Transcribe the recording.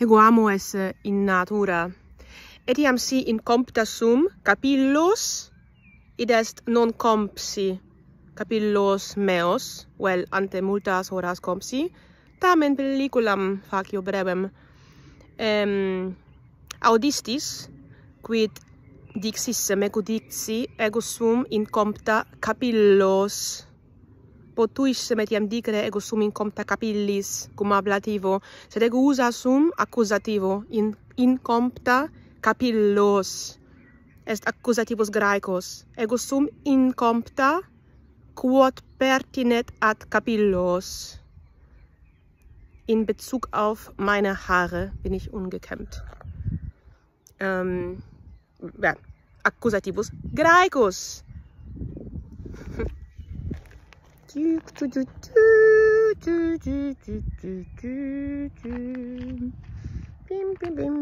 ego amo es eh, in natura etiam si in compta sum capillos id est non compsi capillos meos vel ante multas horas compsi tamen pelliculam facio brevem em audistis quid dixis me cudixi ego sum in compta capillos potuis se metiam dicere ego sum in compa capillis cum ablativo sed ego usa sum accusativo in in compta capillos est accusativus graecos ego sum in compta quod pertinet ad capillos in bezug auf meine haare bin ich ungekämmt ähm ja accusativus graecos Bim, bim, bim.